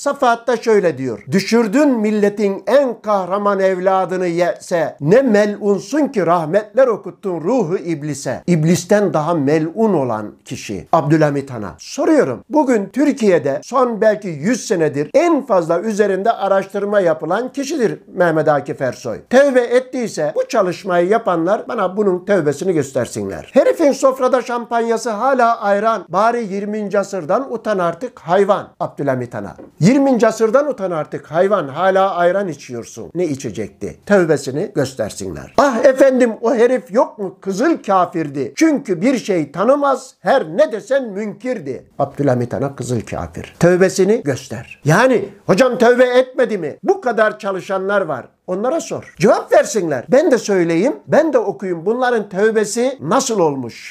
Safahat'ta şöyle diyor. Düşürdün milletin en kahraman evladını yese ne melunsun ki rahmetler okuttun ruhu iblise. İblisten daha melun olan kişi Abdülhamit Han'a. Soruyorum bugün Türkiye'de son belki 100 senedir en fazla üzerinde araştırma yapılan kişidir Mehmet Akif Ersoy. Tevbe ettiyse bu çalışmayı yapanlar bana bunun tövbesini göstersinler. Herifin sofrada şampanyası hala ayran. Bari 20. asırdan utan artık hayvan Abdülhamit Han'a. 20. asırdan utan artık hayvan hala ayran içiyorsun. Ne içecekti? Tövbesini göstersinler. Ah efendim o herif yok mu? Kızıl kafirdi. Çünkü bir şey tanımaz her ne desen münkirdi. Abdülhamit Han'a kızıl kafir. Tövbesini göster. Yani hocam tövbe etmedi mi? Bu kadar çalışanlar var. Onlara sor. Cevap versinler. Ben de söyleyeyim, ben de okuyayım. Bunların tövbesi nasıl olmuş?